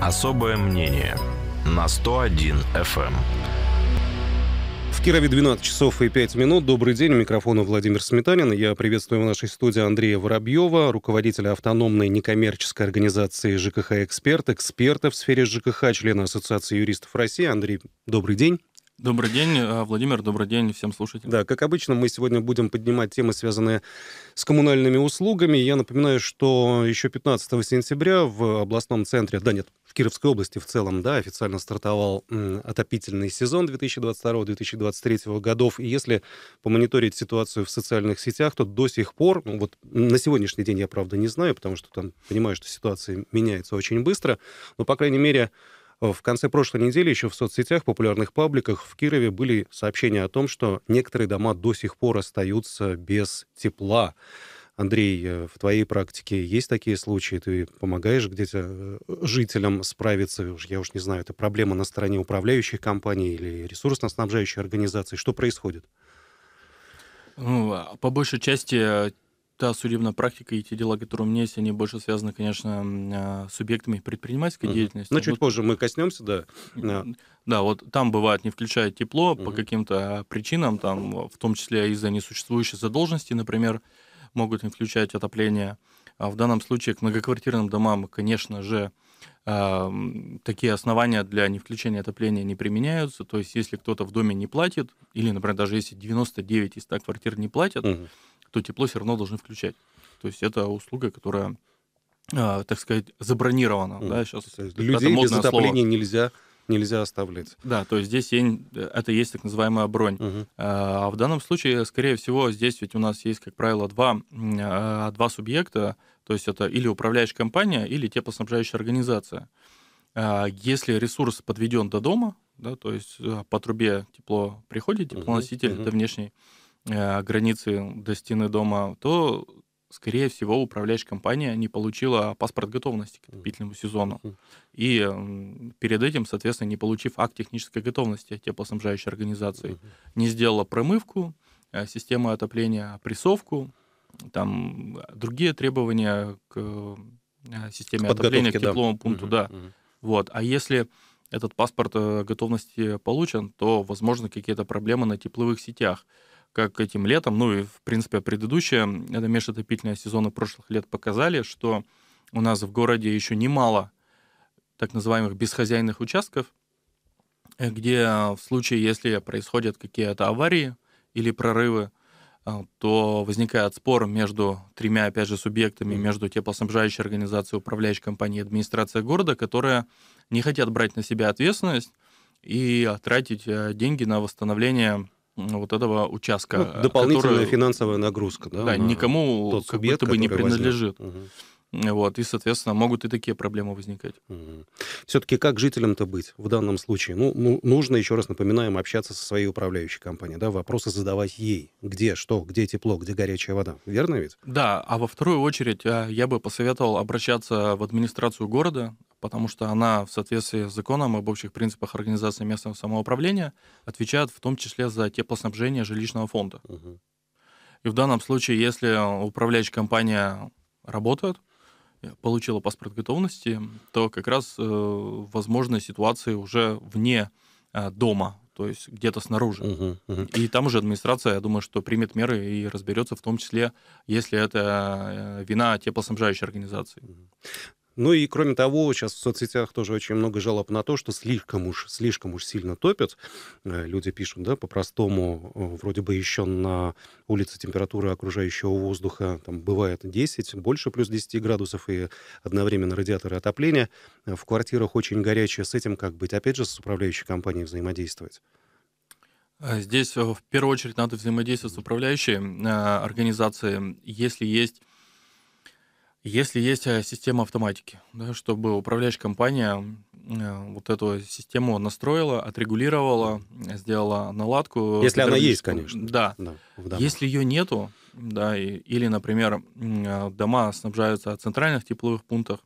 Особое мнение на 101 FM. Эм. В Кирове 12 часов и 5 минут. Добрый день. У микрофона Владимир Сметанин. Я приветствую в нашей студии Андрея Воробьева, руководителя автономной некоммерческой организации ЖКХ «Эксперт», эксперта в сфере ЖКХ, члена Ассоциации юристов России. Андрей, добрый день. Добрый день, э, Владимир, добрый день всем слушателям. Да, как обычно, мы сегодня будем поднимать темы, связанные с коммунальными услугами. Я напоминаю, что еще 15 сентября в областном центре, да нет, в Кировской области в целом, да, официально стартовал отопительный сезон 2022-2023 годов. И если помониторить ситуацию в социальных сетях, то до сих пор, ну вот на сегодняшний день я, правда, не знаю, потому что там понимаю, что ситуация меняется очень быстро, но, по крайней мере, в конце прошлой недели еще в соцсетях, популярных пабликах в Кирове были сообщения о том, что некоторые дома до сих пор остаются без тепла. Андрей, э, в твоей практике есть такие случаи? Ты помогаешь где-то э, жителям справиться? Я уж не знаю, это проблема на стороне управляющих компаний или ресурсно-снабжающей организации? Что происходит? Ну, а по большей части э, та судебная практика и те дела, которые у меня есть, они больше связаны, конечно, а, с субъектами предпринимательской угу. деятельности. Но ну, вот, чуть позже мы коснемся, да. А. да. вот там бывает не включает тепло угу. по каким-то а, причинам, там, в том числе из-за несуществующей задолженности, например, могут не включать отопление. А в данном случае к многоквартирным домам, конечно же, такие основания для не включения отопления не применяются. То есть, если кто-то в доме не платит, или, например, даже если 99 из 100 квартир не платят, угу то тепло все равно должны включать. То есть это услуга, которая, э, так сказать, забронирована. Mm. Да, сейчас то есть людей без отопления слово. нельзя нельзя оставлять. Да, то есть здесь это есть так называемая бронь. Угу. А в данном случае, скорее всего, здесь ведь у нас есть, как правило, два, а, два субъекта, то есть это или управляющая компания, или теплоснабжающая организация. Если ресурс подведен до дома, да, то есть по трубе тепло приходит, теплоноситель угу, это внешний, Э, границы до стены дома, то, скорее всего, управляющая компания не получила паспорт готовности к отопительному сезону. И перед этим, соответственно, не получив акт технической готовности теплоснабжающей организации, не сделала промывку, э, системы отопления, прессовку, там э, другие требования к системе к отопления, к тепловому да. пункту, угу, да. Угу. Вот. А если этот паспорт готовности получен, то, возможно, какие-то проблемы на тепловых сетях как этим летом, ну и, в принципе, предыдущие это межотопительные сезоны прошлых лет показали, что у нас в городе еще немало так называемых бесхозяйных участков, э, где э, в случае, если происходят какие-то аварии или прорывы, э, то возникает спор между тремя, опять же, субъектами, между теплоснабжающей организацией, управляющей компанией, администрацией города, которые не хотят брать на себя ответственность и тратить деньги на восстановление вот этого участка. Ну, э, дополнительная который, финансовая нагрузка, да? Да, никому тот как субъект, будто бы не принадлежит. Угу. Вот, и, соответственно, могут и такие проблемы возникать. Угу. Все-таки как жителям-то быть в данном случае? Ну, ну нужно, еще раз напоминаем, общаться со своей управляющей компанией, да, вопросы задавать ей. Где что, где тепло, где горячая вода. Верно ведь? Да, а во вторую очередь э, я бы посоветовал обращаться в администрацию города, потому что она в соответствии с законом об общих принципах организации местного самоуправления отвечает в том числе за теплоснабжение жилищного фонда. Угу. И в данном случае, если управляющая компания работает, э, получила паспорт готовности, то как раз э, возможны ситуации уже вне э, дома, то есть где-то снаружи. Угу, угу. И там уже администрация, я думаю, что примет меры и разберется, в том числе, если это э, вина теплоснабжающей организации. Ну и кроме того, сейчас в соцсетях тоже очень много жалоб на то, что слишком уж, слишком уж сильно топят. Э, люди пишут, да, по-простому, э, вроде бы еще на улице температура окружающего воздуха там бывает 10, больше плюс 10 градусов, и одновременно радиаторы отопления. Э, в квартирах очень горячее, с этим как быть? Опять же, с управляющей компанией взаимодействовать. Здесь в первую очередь надо взаимодействовать с управляющей организацией. Если есть если есть э, система автоматики, да, чтобы управляющая компания э, вот эту систему настроила, отрегулировала, сделала наладку. Если она есть, конечно. Да. да Если ее нету, да, и, или, например, э, дома снабжаются от центральных тепловых пунктов,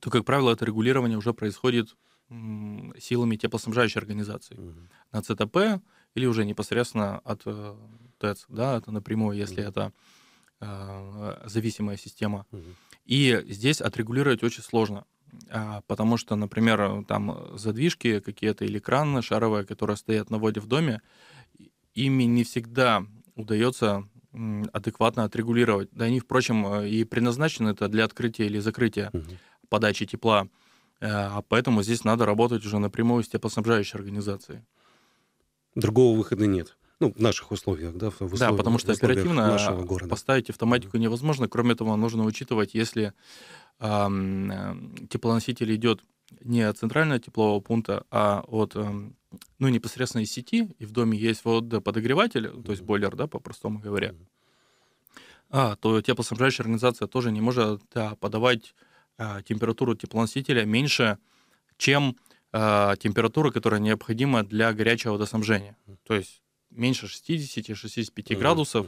то, как правило, это регулирование уже происходит силами теплоснабжающей организации. Угу. На ЦТП или уже непосредственно от ТЭЦ, да, это напрямую, если угу. это Э, зависимая система. Угу. И здесь отрегулировать очень сложно. А, потому что, например, э, там э, задвижки какие-то или краны шаровые, которые стоят на воде в доме, ими не всегда удается адекватно отрегулировать. Да, они, впрочем, и предназначены это для открытия или закрытия угу. подачи тепла. А, поэтому здесь надо работать уже напрямую с теплоснабжающей организацией. Другого выхода нет. Ну, в наших условиях, да? В условиях, да, потому что оперативно нашего города. поставить автоматику невозможно. Кроме того, нужно учитывать, если э, теплоноситель идет не от центрального теплового пункта, а от эм, ну, непосредственно из сети, и в доме есть водоподогреватель, mm-hmm. то есть бойлер, да, по-простому говоря, mm-hmm. а, то теплоснабжающая организация тоже не может да, подавать а, температуру теплоносителя меньше, чем а, температура, которая необходима для горячего водоснабжения. Mm-hmm. То есть меньше 60-65 угу, градусов.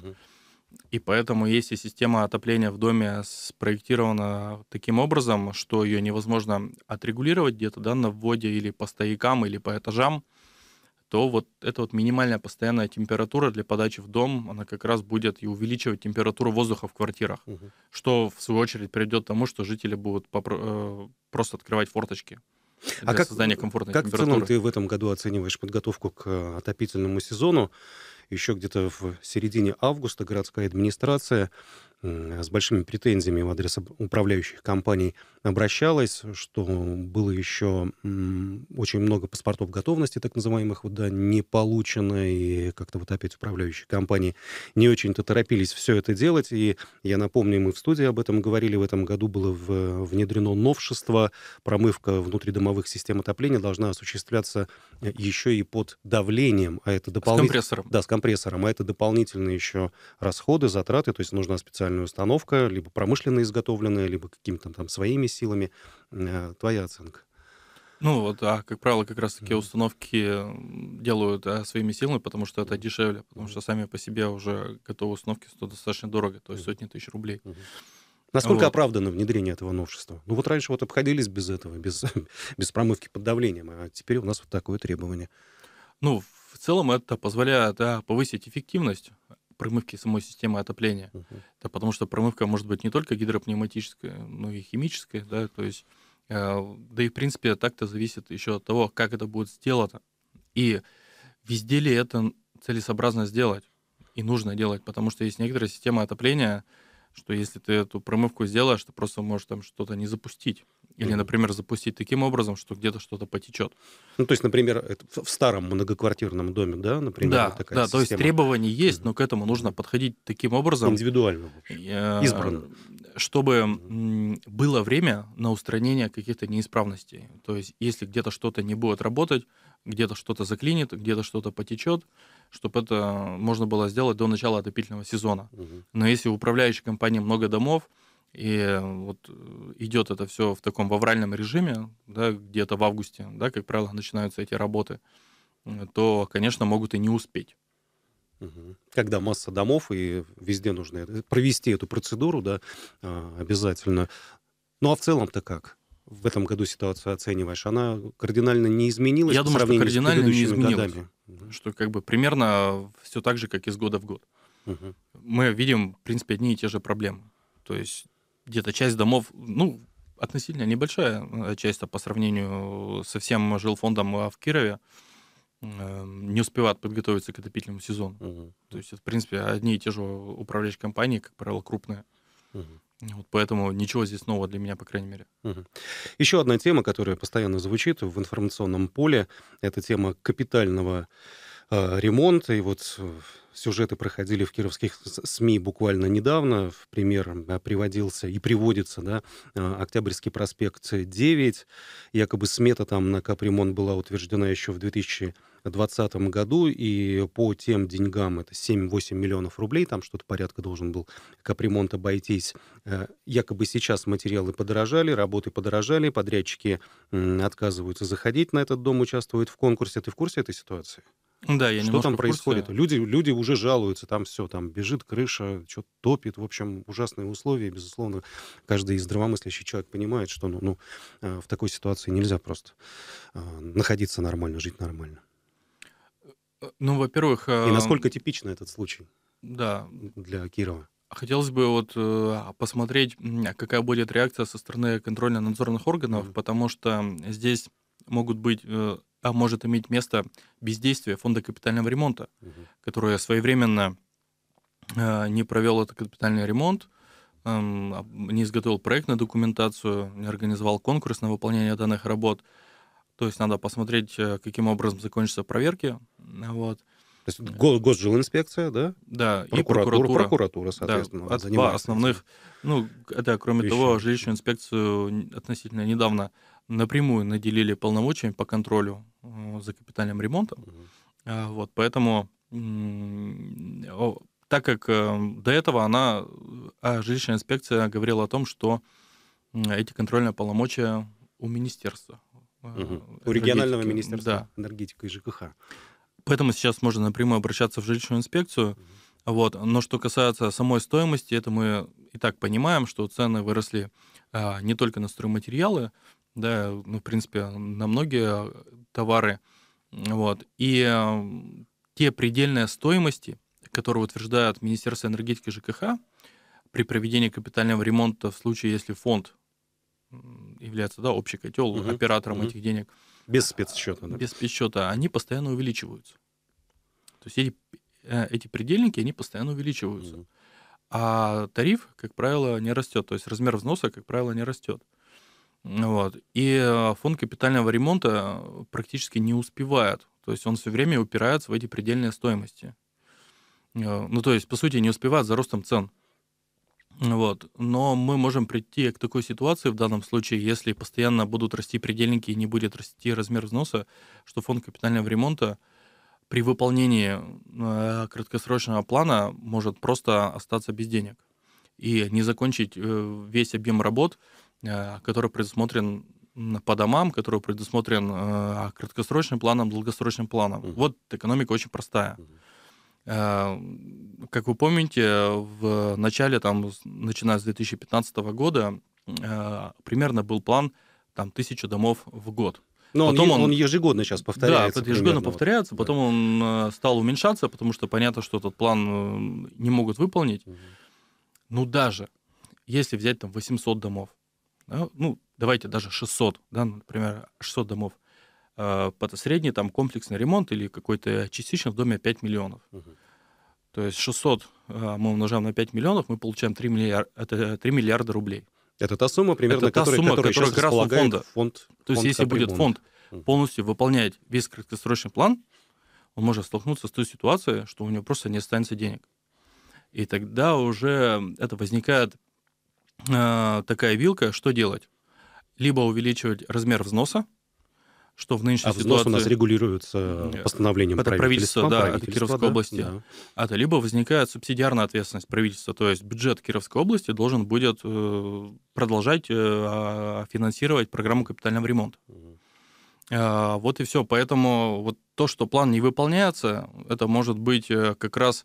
И поэтому, если система отопления в доме спроектирована таким образом, что ее невозможно отрегулировать где-то да, на вводе или по стоякам, или по этажам, то вот эта вот минимальная постоянная температура для подачи в дом, она как раз будет и увеличивать температуру воздуха в квартирах, угу. что в свою очередь приведет к тому, что жители будут попро- э, просто открывать форточки а как, создания комфортной как температуры. в целом ты в этом году оцениваешь подготовку к отопительному сезону? Еще где-то в середине августа городская администрация с большими претензиями в адрес управляющих компаний обращалась, что было еще очень много паспортов готовности, так называемых, вот, да, не получено, и как-то вот опять управляющие компании не очень-то торопились все это делать, и я напомню, мы в студии об этом говорили, в этом году было в, внедрено новшество, промывка внутридомовых систем отопления должна осуществляться э, еще и под давлением, а это дополнительно... С компрессором. Да, с компрессором, а это дополнительные еще расходы, затраты, то есть нужна специальная установка, либо промышленно изготовленная, либо какими-то там своими силами. Э, твоя оценка. Ну вот, а как правило, как раз такие установки делают да, своими силами, потому что это дешевле, потому что сами по себе уже готовые установки стоят достаточно дорого, то есть сотни тысяч рублей. Насколько вот. оправдано внедрение этого новшества? Ну вот раньше вот обходились без этого, без, без промывки под давлением, а теперь у нас вот такое требование. Ну, в целом это позволяет да, повысить эффективность промывки самой системы отопления. Угу. Да, потому что промывка может быть не только гидропневматическая, но и химическая, да, то есть, э, да и в принципе так-то зависит еще от того, как это будет сделано. И везде ли это целесообразно сделать и нужно делать, потому что есть некоторые системы отопления, что если ты эту промывку сделаешь, ты просто можешь там что-то не запустить. Или, например, запустить таким образом, что где-то что-то потечет. Ну, то есть, например, в старом многоквартирном доме, да, например, да, вот такая Да, система. то есть требования есть, но к этому нужно подходить таким образом. Индивидуально, в общем. Избранно. Чтобы было время на устранение каких-то неисправностей. То есть, если где-то что-то не будет работать, где-то что-то заклинит, где-то что-то потечет, чтобы это можно было сделать до начала отопительного сезона. Но если в управляющей компании много домов, и э, вот э, идет это все в таком авральном режиме, да, где-то в августе, да, как правило, начинаются эти работы, э, то, конечно, могут и не успеть. Когда масса домов, и везде нужно провести эту процедуру, да, а, обязательно. Ну а в целом-то как? В этом году ситуацию оцениваешь? Она кардинально не изменилась? Я думаю, что кардинально не изменилась. Годами? угу. что как бы примерно все так же, как из года в год. Угу. Мы видим, в принципе, одни и те же проблемы. То есть где-то часть домов, ну, относительно небольшая э, часть по сравнению со всем жилфондом э, в Кирове, эм, не успевают подготовиться к отопительному сезону. Угу. То есть, в принципе, одни и те же управляющие компании, как правило, крупные. Угу. Вот поэтому ничего здесь нового для меня, по крайней мере. Угу. Еще одна тема, которая постоянно звучит в информационном поле, это тема капитального э, ремонта. И вот э, сюжеты проходили в кировских СМИ буквально недавно. В пример э, приводился и приводится да, а, Октябрьский проспект 9. Якобы смета там на капремонт была утверждена еще в 2000 2020 году, и по тем деньгам это 7-8 миллионов рублей, там что-то порядка должен был капремонт обойтись. Э, якобы сейчас материалы подорожали, работы подорожали, подрядчики отказываются заходить на этот дом, участвуют в конкурсе. Ты в курсе этой ситуации? Да, я Что там происходит? Люди, люди уже жалуются, там все, там бежит крыша, что-то топит, в общем, ужасные условия. Безусловно, каждый здравомыслящий человек понимает, что ну, ну, э, в такой ситуации нельзя просто э, находиться нормально, жить нормально. Э, ну, во-первых... И э, насколько типичен этот случай да. для Кирова? Хотелось бы вот э, посмотреть, какая будет реакция со стороны контрольно-надзорных органов, mm-hmm. потому что здесь могут быть, а может иметь место бездействие фонда капитального ремонта, mm-hmm. которое своевременно не провел этот капитальный ремонт, эм, не изготовил проектную документацию, не организовал конкурс на выполнение данных работ. То есть надо посмотреть, э, каким образом закончатся проверки. Вот. То есть го- госжилинспекция, да? Да, прокуратура, и прокуратура. Прокуратура, соответственно. Да, два основных. Ну, это, кроме вещи. того, жилищную инспекцию относительно недавно напрямую наделили полномочиями по контролю э, за капитальным ремонтом. Угу. Вот, поэтому так как э, до этого она, а, жилищная инспекция говорила о том, что эти контрольные полномочия у министерства. Э, У регионального министерства да. энергетики и ЖКХ. Поэтому сейчас можно напрямую обращаться в жилищную инспекцию. Вот. Но что касается самой стоимости, это мы и так понимаем, что цены выросли а, не только на стройматериалы, да, ну, в принципе, на многие товары. Вот. И а, те предельные стоимости, которые утверждает Министерство энергетики ЖКХ при проведении капитального ремонта в случае, если фонд является да, общий котел, угу. оператором угу. этих денег. Без спецсчета, да. Без спецсчета, они постоянно увеличиваются. То есть эти, э, эти предельники, они постоянно увеличиваются. Угу. А тариф, как правило, не растет. То есть размер взноса, как правило, не растет. Вот. И э, фонд капитального ремонта практически не успевает. То есть он все время упирается в эти предельные стоимости. Э, ну, то есть, по сути, не успевает за ростом цен. Вот. Но мы можем прийти к такой ситуации в данном случае, если постоянно будут расти предельники и не будет расти размер взноса, что фонд капитального ремонта при выполнении э, краткосрочного плана может просто остаться без денег и не закончить э, весь объем работ, э, который предусмотрен по домам, который предусмотрен краткосрочным планом, долгосрочным планом. Угу. Вот экономика очень простая. Угу. Э, как вы помните, в начале, там, начиная с 2015 года, э, примерно был план там, тысячи домов в год. Но потом он, он ежегодно сейчас повторяется. Да, примерно, ежегодно вот. повторяется, потом да. он э, стал уменьшаться, потому что понятно, что этот план не могут выполнить. Угу. Ну, даже если взять там 800 домов, да, ну, давайте даже 600, да, например, 600 домов, Э, средний там комплексный ремонт или какой-то частично в доме 5 миллионов. Угу. То есть 600 э, мы умножаем на 5 миллионов, мы получаем 3 миллиарда, это 3 миллиарда рублей. Это та сумма примерно, это та которая, сумма, которая, которая сейчас фонда. фонд, То есть если будет фонд полностью выполнять весь краткосрочный план, он может столкнуться с той ситуацией, что у него просто не останется денег. И тогда уже это возникает э, такая вилка, что делать? Либо увеличивать размер взноса, что в нынешней а ситуации... у нас регулируется э, постановлением это правительства, правительства да, правительства, от Кировской да, области. Да. А то либо возникает субсидиарная ответственность правительства, то есть бюджет Кировской области должен будет э, продолжать э, а, финансировать программу капитального ремонта. Вот и все. Поэтому вот то, что план не выполняется, это может быть как раз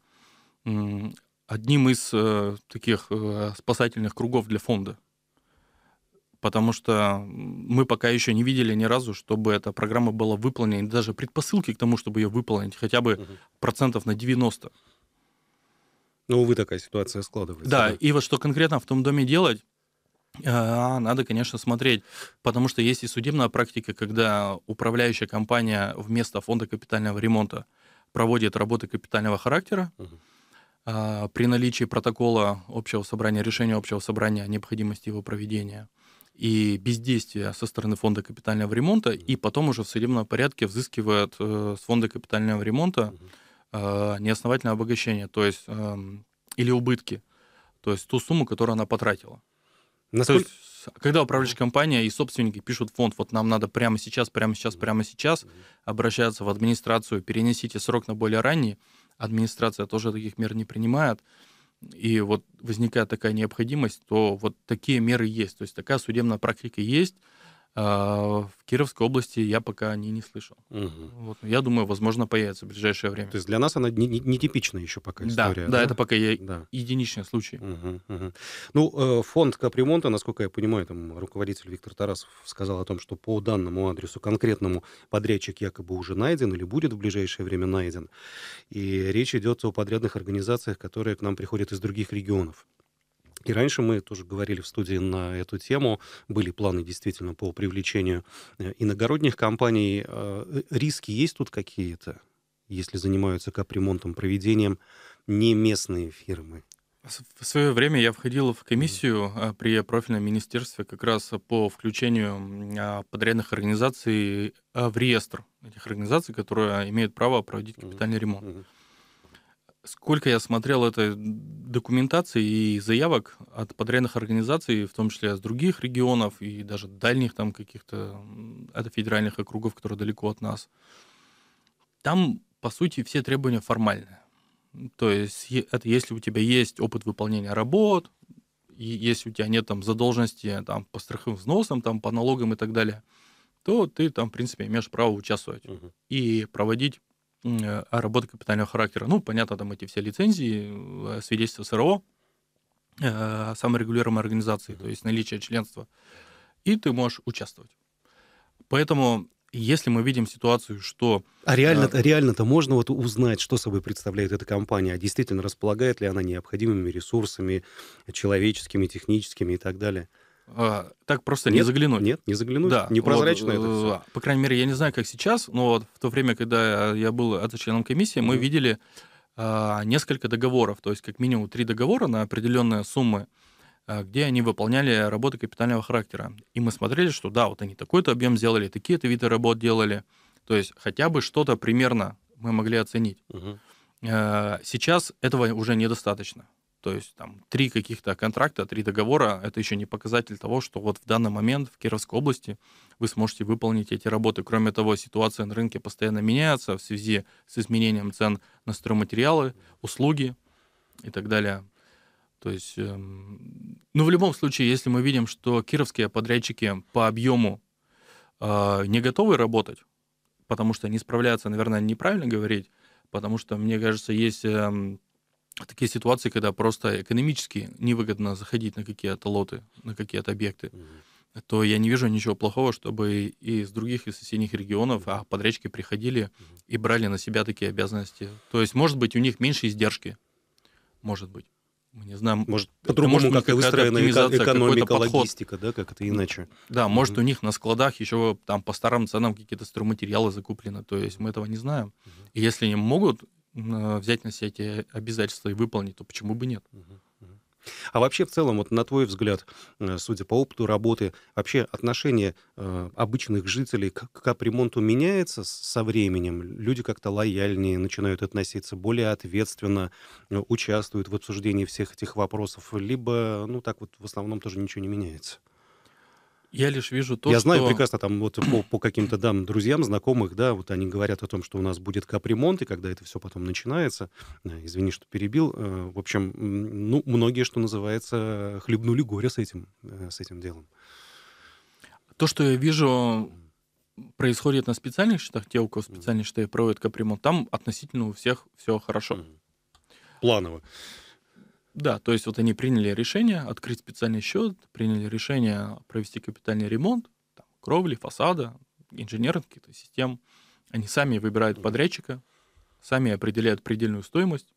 одним из таких спасательных кругов для фонда потому что мы пока еще не видели ни разу, чтобы эта программа была выполнена, даже предпосылки к тому, чтобы ее выполнить, хотя бы угу. процентов на 90. Ну, увы, такая ситуация складывается. Да, да, и вот что конкретно в том доме делать, э, надо, конечно, смотреть, потому что есть и судебная практика, когда управляющая компания вместо фонда капитального ремонта проводит работы капитального характера. Угу. При наличии протокола общего собрания, решения общего собрания о необходимости его проведения – и бездействия со стороны фонда капитального ремонта, и потом уже в судебном порядке взыскивают э, с фонда капитального ремонта э, неосновательное обогащение, то есть э, или убытки, то есть ту сумму, которую она потратила. Насколько... То есть когда управляющая компания и собственники пишут фонд, вот нам надо прямо сейчас, прямо сейчас, прямо сейчас обращаться в администрацию, перенесите срок на более ранний, администрация тоже таких мер не принимает, и вот возникает такая необходимость, то вот такие меры есть. То есть такая судебная практика есть, а, в Кировской области я пока о ней не слышал. Угу. Вот, я думаю, возможно, появится в ближайшее время. То есть для нас она не, не, не типичная еще пока история. Да, да, да? это пока я да. единичный случай. Угу, угу. Ну, э, фонд капремонта, насколько я понимаю, там руководитель Виктор Тарасов сказал о том, что по данному адресу конкретному подрядчик якобы уже найден или будет в ближайшее время найден. И речь идет о подрядных организациях, которые к нам приходят из других регионов. И раньше мы тоже говорили в студии на эту тему, были планы действительно по привлечению э, иногородних компаний. А, э, риски есть тут какие-то, если занимаются капремонтом, проведением не местные фирмы? В свое время я входил в комиссию а, при профильном министерстве как раз по включению а, подрядных организаций э, в реестр этих организаций, которые имеют право проводить капитальный ремонт. Сколько я смотрел этой документации и заявок от подрядных организаций, в том числе из других регионов и даже дальних там каких-то от федеральных округов, которые далеко от нас, там, по сути, все требования формальные. То есть это если у тебя есть опыт выполнения работ, и если у тебя нет там задолженности там, по страховым взносам, там, по налогам и так далее, то ты там, в принципе, имеешь право участвовать угу. и проводить Э, а работа капитального характера. Ну, понятно, там эти все лицензии, э, свидетельство СРО, э, саморегулируемой организации, то есть наличие членства. И ты можешь участвовать. Поэтому если мы видим ситуацию, что... А реально, а, реально-то можно вот узнать, что собой представляет эта компания, а действительно располагает ли она необходимыми ресурсами человеческими, техническими и так далее? А, так просто нет, не заглянуть. Нет, не заглянуть. Да, Непрозрачно вот, это все. Э, по крайней мере, я не знаю, как сейчас, но вот в то время, когда я был членом комиссии, мы mm-hmm. видели а, несколько договоров, то есть как минимум три договора на определенные суммы, а, где они выполняли работы капитального характера. И мы смотрели, что да, вот они такой-то объем сделали, такие-то виды работ делали. То есть хотя бы что-то примерно мы могли оценить. Mm-hmm. А, сейчас этого уже недостаточно. То есть там три каких-то контракта, три договора, это еще не показатель того, что вот в данный момент в Кировской области вы сможете выполнить эти работы. Кроме того, ситуация на рынке постоянно меняется в связи с изменением цен на стройматериалы, услуги и так далее. То есть, эм, ну, в любом случае, если мы видим, что кировские подрядчики по объему э, а, не готовы работать, потому что не справляются, наверное, неправильно говорить, потому что, мне кажется, есть... Э, такие ситуации, когда просто экономически невыгодно заходить на какие-то лоты, на какие-то объекты, mm то я не вижу ничего плохого, чтобы и из других, из соседних регионов, а подрядчики приходили mm и брали на себя такие обязанности. То есть, может быть, у них меньше издержки, может быть. Мы не знаем. Может, по-другому как-то выстроена экономика, логистика, да, как это иначе. Да, mm может, у них на складах еще там по старым ценам какие-то стройматериалы закуплены, то есть мы этого не знаем. mm И если они могут Э, взять на себя эти обязательства и выполнить, то почему бы нет? А вообще в целом, вот на твой взгляд, э, судя по опыту работы, вообще отношение э, обычных жителей к капремонту меняется со временем? Люди как-то лояльнее начинают относиться, более ответственно участвуют в обсуждении всех этих вопросов, либо, ну так вот, в основном тоже ничего не меняется? Я лишь вижу то, Я что... знаю прекрасно там вот по, по каким-то дам друзьям, знакомых, да, вот они говорят о том, что у нас будет капремонт, и когда это все потом начинается, э, извини, что перебил, э, в общем, ну, многие, что называется, хлебнули горе с этим, э, с этим делом. То, что я вижу, происходит на специальных счетах, те, у кого специальные счета и проводят капремонт, там относительно у всех все хорошо. Планово. Да, то есть вот они приняли решение открыть специальный счет, приняли решение провести капитальный ремонт, там, кровли, фасада, инженерных каких-то систем. Они сами выбирают подрядчика, сами определяют предельную стоимость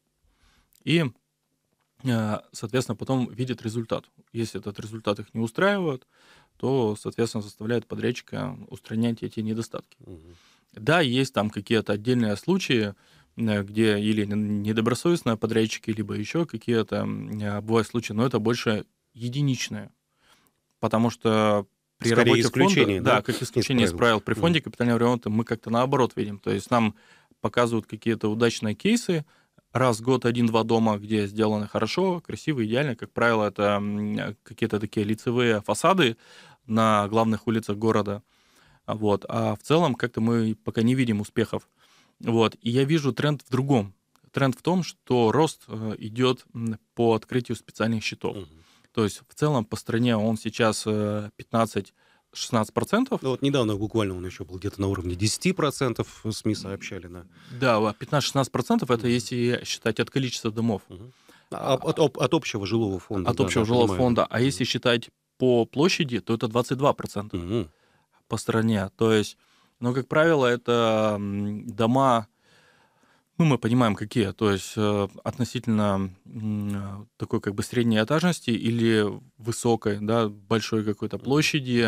и, э, соответственно, потом видят результат. Если этот результат их не устраивает, то, соответственно, заставляют подрядчика устранять эти недостатки. Угу. Да, есть там какие-то отдельные случаи, Э, где или недобросовестные подрядчики, либо еще какие-то э, бывают случаи, но это больше единичное, Потому что при Скорее работе исключение, фонда, да, да, как исключение из правил. При фонде капитального ремонта мы как-то наоборот видим. То есть нам показывают какие-то удачные кейсы, раз в год один-два дома, где сделано хорошо, красиво, идеально. Как правило, это какие-то такие лицевые фасады на главных улицах города. Вот. А в целом как-то мы пока не видим успехов. Вот. И я вижу тренд в другом. Тренд в том, что рост э, идет по открытию специальных счетов. Угу. То есть в целом по стране он сейчас 15 16%. Да вот недавно буквально он еще был где-то на уровне 10%, э, СМИ сообщали. Да, да 15-16% это mm если считать от количества домов. mm От, от, от общего жилого фонда. От да, общего жилого понимаю. фонда. А mm если считать по площади, то это 22% mm по стране. То есть но, как правило, это дома, ну, мы понимаем, какие, то есть э, относительно такой как бы средней этажности или высокой, да, большой какой-то площади,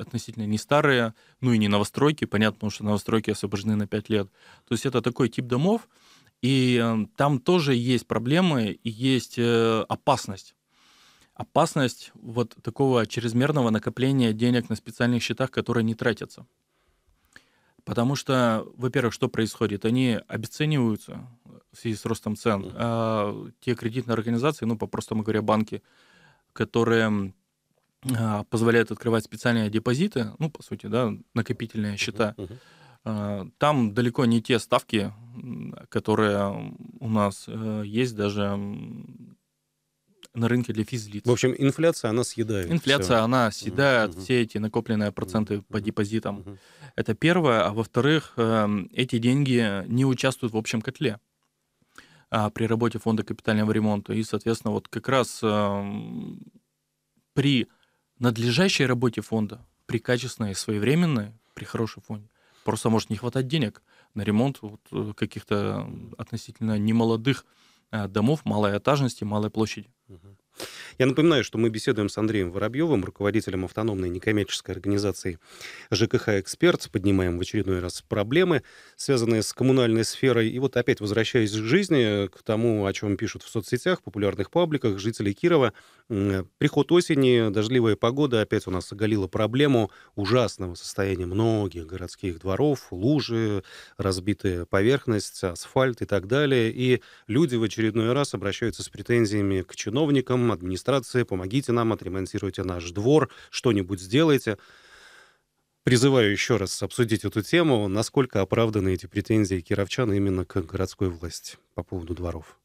относительно не старые, ну и не новостройки, понятно, потому что новостройки освобождены на 5 лет. То есть это такой тип домов, и э, там тоже есть проблемы и есть э, опасность. Опасность вот такого чрезмерного накопления денег на специальных счетах, которые не тратятся. Потому что, во-первых, что происходит? Они обесцениваются в связи с ростом цен. Mm-hmm. А, те кредитные организации, ну, по-простому говоря, банки, которые а, позволяют открывать специальные депозиты, ну, по сути, да, накопительные счета, mm-hmm. а, там далеко не те ставки, которые у нас э, есть даже на рынке для физлиц. В общем, инфляция, она съедает. Инфляция, все. она съедает угу. все эти накопленные проценты угу. по депозитам. Угу. Это первое. А во-вторых, эм, эти деньги не участвуют в общем котле а, при работе фонда капитального ремонта. И, соответственно, вот как раз эм, при надлежащей работе фонда, при качественной, своевременной, при хорошем фонде, просто может не хватать денег на ремонт вот э, каких-то относительно немолодых домов малой этажности, малой площади. Угу. Я напоминаю, что мы беседуем с Андреем Воробьевым, руководителем автономной некоммерческой организации ЖКХ «Эксперт». Поднимаем в очередной раз проблемы, связанные с коммунальной сферой. И вот опять возвращаясь к жизни, к тому, о чем пишут в соцсетях, популярных пабликах жители Кирова. Приход осени, дождливая погода опять у нас оголила проблему ужасного состояния многих городских дворов, лужи, разбитая поверхность, асфальт и так далее. И люди в очередной раз обращаются с претензиями к чиновникам, администрация, помогите нам, отремонтируйте наш двор, что-нибудь сделайте. Призываю еще раз обсудить эту тему, насколько оправданы эти претензии кировчан именно к городской власти по поводу дворов.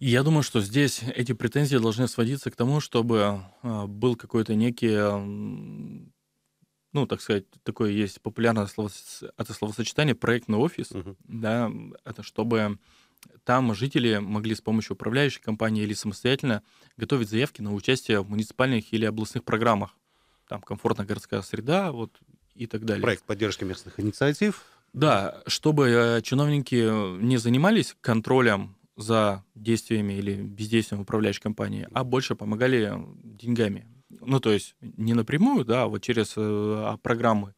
Я думаю, что здесь эти претензии должны сводиться к тому, чтобы э, был какой-то некий, э, ну, так сказать, такое есть популярное слово, это словосочетание проектный офис, угу. да, это чтобы там жители могли с помощью управляющей компании или самостоятельно готовить заявки на участие в муниципальных или областных программах. Там комфортная городская среда вот, и так далее. Проект поддержки местных инициатив. Да, чтобы э, чиновники не занимались контролем за действиями или бездействием управляющей компании, а больше помогали деньгами. Ну, то есть не напрямую, да, а вот через э, а, программы.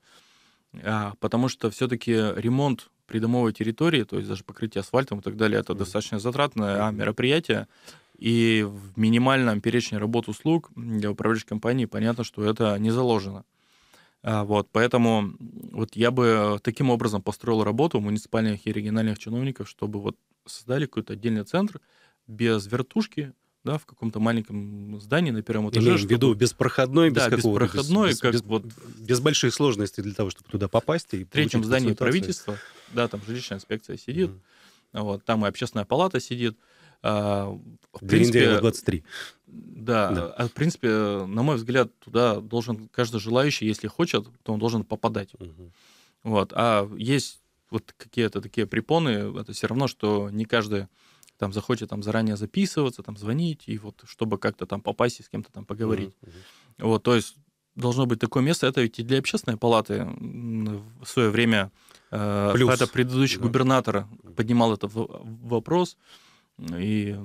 А, потому что все-таки ремонт придомовой территории, то есть даже покрытие асфальтом и так далее, это достаточно затратное а, мероприятие. И в минимальном перечне работ услуг для управляющей компании понятно, что это не заложено. А, вот, поэтому вот я бы таким образом построил работу муниципальных и региональных чиновников, чтобы вот создали какой-то отдельный центр без вертушки, да, в каком-то маленьком здании на первом этаже. Имеем в виду беспроходной, без да, какого-то... беспроходной, без, как без, вот... Без больших сложностей для того, чтобы туда попасть и В третьем здании правительства, да, там жилищная инспекция сидит, mm. вот, там и общественная палата сидит. А, в Для принципе, 23. Да, да. А, в принципе, на мой взгляд, туда должен каждый желающий, если хочет, то он должен попадать. Угу. Вот. А есть вот какие-то такие препоны, это все равно, что не каждый там захочет там заранее записываться, там звонить, и вот чтобы как-то там попасть и с кем-то там поговорить. Mm-hmm. Вот, то есть должно быть такое место, это ведь и для общественной палаты в свое время, э, Плюс. Это предыдущий да. губернатор поднимал этот вопрос, и,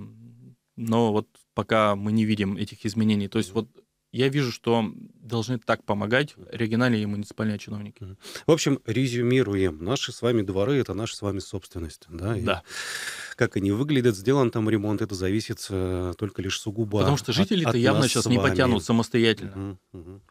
но вот пока мы не видим этих изменений. То есть mm вот я вижу, что должны так помогать региональные и муниципальные чиновники. В общем, резюмируем. Наши с вами дворы — это наша с вами собственность. Да. да. Как они выглядят, сделан там ремонт, это зависит э, только лишь сугубо Потому что жители-то явно сейчас не потянут самостоятельно. Угу, угу.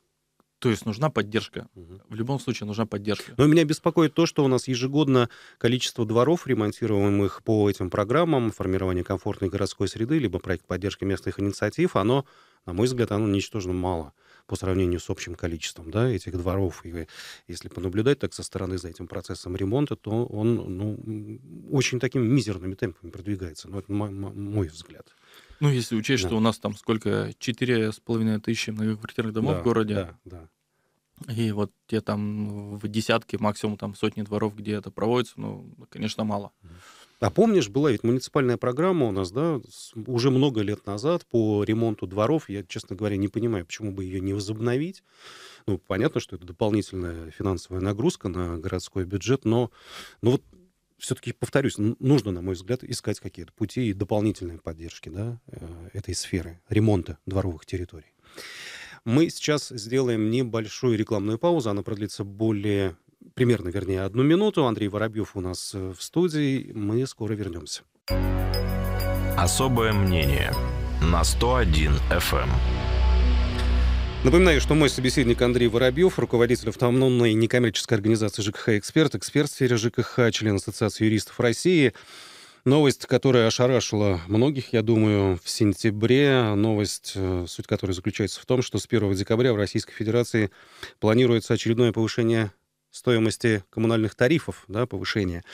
То есть нужна поддержка. Угу. В любом случае нужна поддержка. Но меня беспокоит то, что у нас ежегодно количество дворов, ремонтируемых по этим программам, формирования комфортной городской среды, либо проект поддержки местных инициатив, оно, на мой взгляд, оно ничтожно мало по сравнению с общим количеством да, этих дворов. И если понаблюдать так со стороны за этим процессом ремонта, то он ну, очень такими мизерными темпами продвигается. Но ну, это мой взгляд. Ну, если учесть, да. что у нас там сколько, четыре с половиной тысячи многоквартирных домов да, в городе. Да, да. И вот те там в десятки, максимум там сотни дворов, где это проводится, ну, конечно, мало. А помнишь, была ведь муниципальная программа у нас, да, уже много лет назад по ремонту дворов. Я, честно говоря, не понимаю, почему бы ее не возобновить. Ну, понятно, что это дополнительная финансовая нагрузка на городской бюджет, но ну, вот все-таки, повторюсь, нужно, на мой взгляд, искать какие-то пути и дополнительной поддержки да, э, этой сферы ремонта дворовых территорий. Мы сейчас сделаем небольшую рекламную паузу, она продлится более, примерно, вернее, одну минуту. Андрей Воробьев у нас э, в студии, мы скоро вернемся. Особое мнение на 101 FM. Напоминаю, что мой собеседник Андрей Воробьев, руководитель автономной некоммерческой организации ЖКХ «Эксперт», эксперт в сфере ЖКХ, член Ассоциации юристов России. Новость, которая ошарашила многих, я думаю, в сентябре. Новость, э, суть которой заключается в том, что с 1 декабря в Российской Федерации планируется очередное повышение стоимости коммунальных тарифов, да, повышение.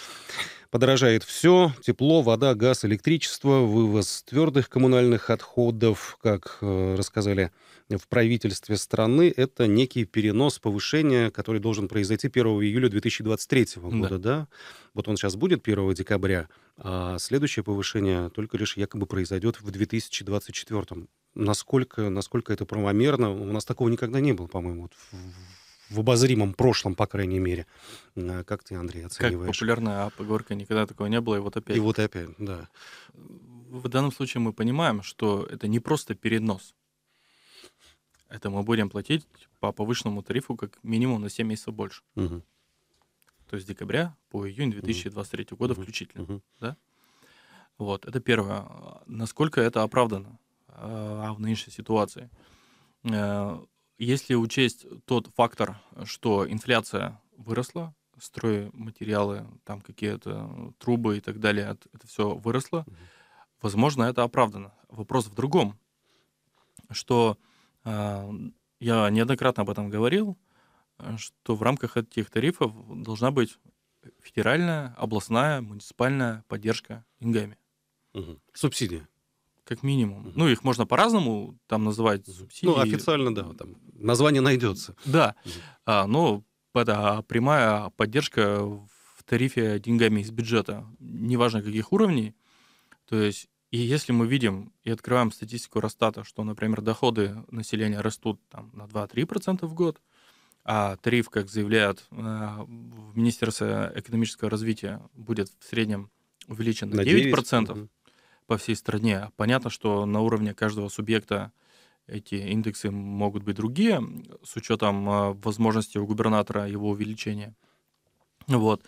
Подорожает все – тепло, вода, газ, электричество, вывоз твердых коммунальных отходов, как э, рассказали в правительстве страны, это некий перенос повышения, который должен произойти 1 июля 2023 года. Да. Да? Вот он сейчас будет 1 декабря, а следующее повышение только лишь якобы произойдет в 2024. Насколько, насколько это правомерно, у нас такого никогда не было, по-моему, вот в в обозримом прошлом, по крайней мере. А как ты, Андрей, оцениваешь? Как популярная поговорка «никогда такого не было», и вот опять. И вот опять, да. В данном случае мы понимаем, что это не просто перенос. Это мы будем платить по повышенному тарифу как минимум на 7 месяцев больше. Угу. То есть с декабря по июнь 2023 угу. года включительно. Угу. Да? Вот, это первое. Насколько это оправдано э, в нынешней ситуации? Э, если учесть тот фактор, что инфляция выросла, стройматериалы, там какие-то трубы и так далее, это все выросло, возможно, это оправдано. Вопрос в другом, что э, я неоднократно об этом говорил, что в рамках этих тарифов должна быть федеральная, областная, муниципальная поддержка деньгами. Угу. Субсидия как минимум. Ну, их можно по-разному там называть субсидии. Ну, официально, да, там название найдется. Да, а, но это а, прямая поддержка в тарифе деньгами из бюджета, неважно каких уровней. То есть, и если мы видим и открываем статистику Росстата, что, например, доходы населения растут там, на 2-3% в год, а тариф, как заявляют э, в Министерстве экономического развития, будет в среднем увеличен на 9%, Надеюсь по всей стране. Понятно, что на уровне каждого субъекта эти индексы могут быть другие с учетом а, возможности у губернатора его увеличения. Вот.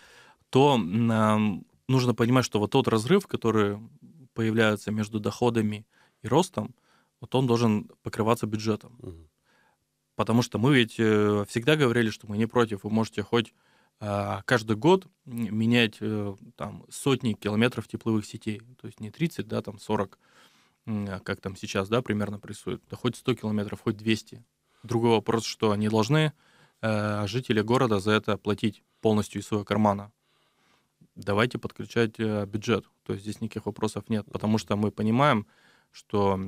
То нужно понимать, что вот тот разрыв, который появляется между доходами и ростом, вот он должен покрываться бюджетом. Угу. Потому что мы ведь э, всегда говорили, что мы не против, вы можете хоть а, каждый год менять э, там, сотни километров тепловых сетей. То есть не 30, да, там 40, а как там сейчас, да, примерно прессуют. Да хоть 100 километров, хоть 200. Другой вопрос, что они должны а, жители города за это платить полностью из своего кармана. Давайте подключать э, бюджет. То есть здесь никаких вопросов нет, потому что мы понимаем, что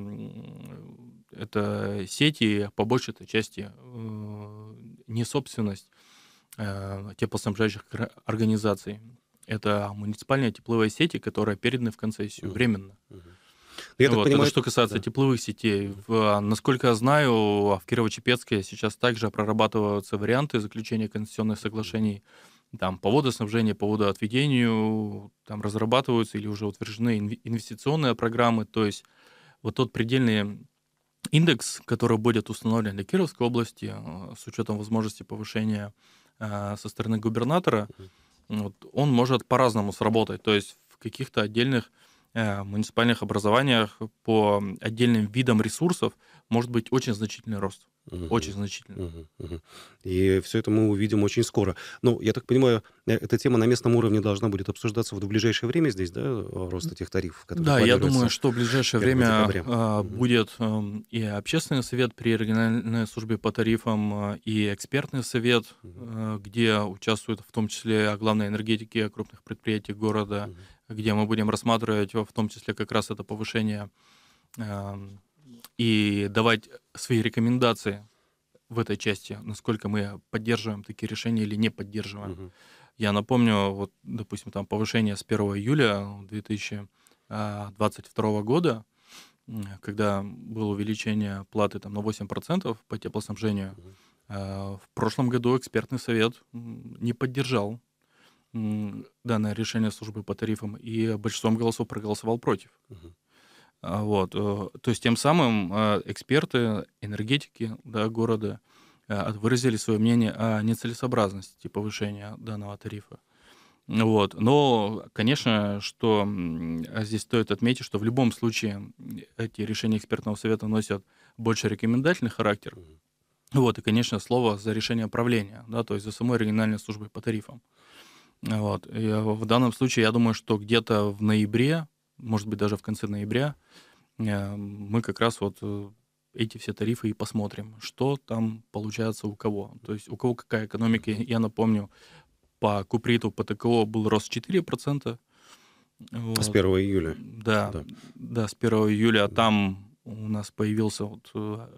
это сети по большей части э, не собственность Э, теплоснабжающих организаций. Это муниципальные тепловые сети, которые переданы в концессию временно. Ну, я вот, понимаю, это что касается да. тепловых сетей. В, а, насколько я знаю, в Кирово-Чепецке сейчас также прорабатываются варианты заключения концессионных соглашений там, по водоснабжению, по водоотведению, там разрабатываются или уже утверждены инвестиционные программы, то есть вот тот предельный индекс, который будет установлен для Кировской области э, с учетом возможности повышения Э, со стороны губернатора, вот, он может по-разному сработать. То есть в каких-то отдельных Э, муниципальных образованиях по отдельным видам ресурсов может быть очень значительный рост. Угу, очень значительный. Угу, И все это мы увидим очень скоро. Ну, я так понимаю, э, эта тема на местном уровне должна будет обсуждаться в ближайшее время здесь, да, рост этих тарифов? Да, я думаю, что в ближайшее время декабря. Э, будет эм, и общественный совет при региональной службе по тарифам, и экспертный совет, угу. где участвуют в том числе о главной энергетике крупных предприятий города, угу где мы будем рассматривать в том числе как раз это повышение эм, и давать свои рекомендации в этой части, насколько мы поддерживаем такие решения или не поддерживаем. Угу. Я напомню, вот, допустим, там повышение с 1 июля 2022 а, года, когда было увеличение платы там, на 8% по теплоснабжению, угу. в прошлом году экспертный совет не поддержал данное решение службы по тарифам, и большинством голосов проголосовал против. Угу. Вот. Э, то есть тем самым э, эксперты, энергетики да, города э, выразили свое мнение о нецелесообразности повышения данного тарифа. Вот. Но, конечно, что а здесь стоит отметить, что в любом случае эти решения экспертного совета носят больше рекомендательный характер. Вот, и, конечно, слово за решение правления, да, то есть за самой региональной службой по тарифам. Вот. И э, в данном случае, я думаю, что где-то в ноябре, может быть, даже в конце ноября, э, мы как раз вот э, эти все тарифы и посмотрим, что там получается у кого. То есть у кого какая экономика. Я напомню, по Куприту, по ТКО был рост 4%. Вот. С 1 июля. Да, да, да, с 1 июля. А там у нас появился вот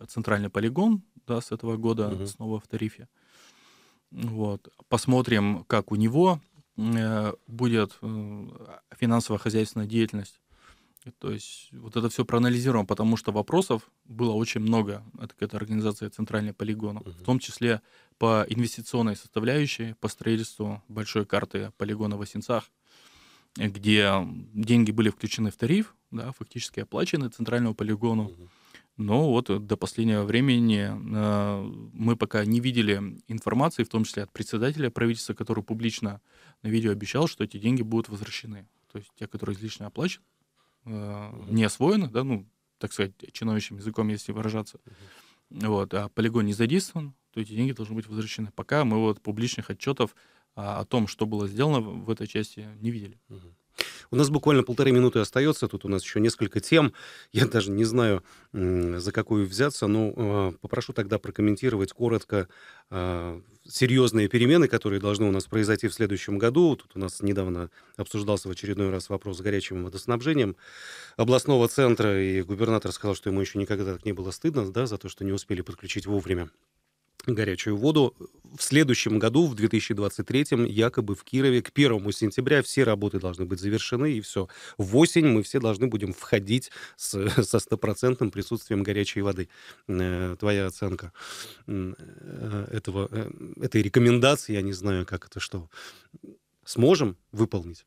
центральный полигон да, с этого года угу. снова в тарифе. Вот. Посмотрим, как у него. Э, будет э, финансово-хозяйственная деятельность. То есть вот это все проанализируем, потому что вопросов было очень много от этой организации Центральный полигон, угу. в том числе по инвестиционной составляющей, по строительству большой карты полигона в Осенцах, где деньги были включены в тариф, да, фактически оплачены Центральному полигону. Угу. Но вот до последнего времени э, мы пока не видели информации, в том числе от председателя правительства, который публично на видео обещал, что эти деньги будут возвращены. То есть те, которые излишне оплачены, э, не освоены, да, ну, так сказать, чиновничьим языком, если выражаться. Вот, а полигон не задействован, то эти деньги должны быть возвращены. Пока мы вот публичных отчетов а о том, что было сделано в этой части, не видели. У нас буквально полторы минуты остается, тут у нас еще несколько тем. Я даже не знаю, за какую взяться, но э, попрошу тогда прокомментировать коротко э, серьезные перемены, которые должны у нас произойти в следующем году. Тут у нас недавно обсуждался в очередной раз вопрос с горячим водоснабжением областного центра, и губернатор сказал, что ему еще никогда так не было стыдно да, за то, что не успели подключить вовремя горячую воду. В следующем году, в 2023, якобы в Кирове к 1 сентября все работы должны быть завершены, и все. В осень мы все должны будем входить с, со стопроцентным присутствием горячей воды. Э, твоя оценка э, этого, э, этой рекомендации, я не знаю, как это что. Сможем выполнить?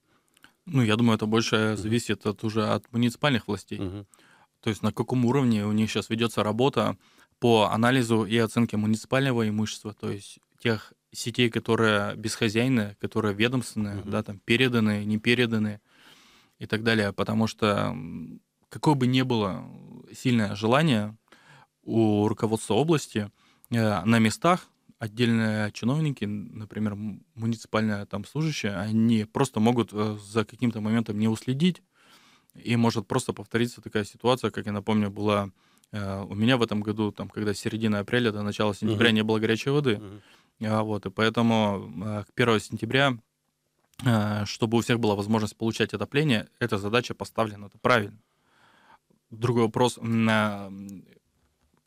Ну, я думаю, это больше зависит от, уже от муниципальных властей. Угу. То есть на каком уровне у них сейчас ведется работа, по анализу и оценке муниципального имущества, то есть тех сетей, которые бесхозяйные, которые ведомственные, угу. да, там переданные, не переданные и так далее, потому что какое бы ни было сильное желание у руководства области э, на местах отдельные чиновники, например, муниципальные там служащие, они просто могут э, за каким-то моментом не уследить, и может просто повториться такая ситуация, как я напомню, была Э, у меня в этом году, там, когда середина апреля до начала сентября угу. не было горячей воды. Угу. Вот, и поэтому э, к 1 сентября э, чтобы у всех была возможность получать отопление, эта задача поставлена это правильно. Другой вопрос,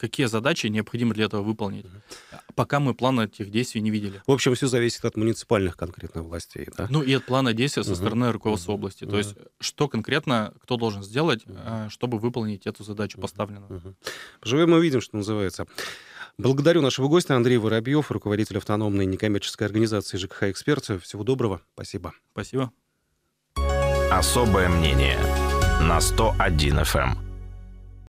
какие задачи необходимо для этого выполнить. А пока мы плана этих действий не видели. В общем, все зависит от муниципальных конкретно властей, да? Ну и от плана действий со угу. стороны руководства угу. области. То угу. есть что конкретно кто должен сделать, а, чтобы выполнить эту задачу поставленную. Угу. Поживем и увидим, что называется. Благодарю нашего гостя Андрей Воробьев, руководитель автономной некоммерческой организации ЖКХ «Эксперты». Всего доброго. Спасибо. Спасибо. Особое мнение на 101 FM.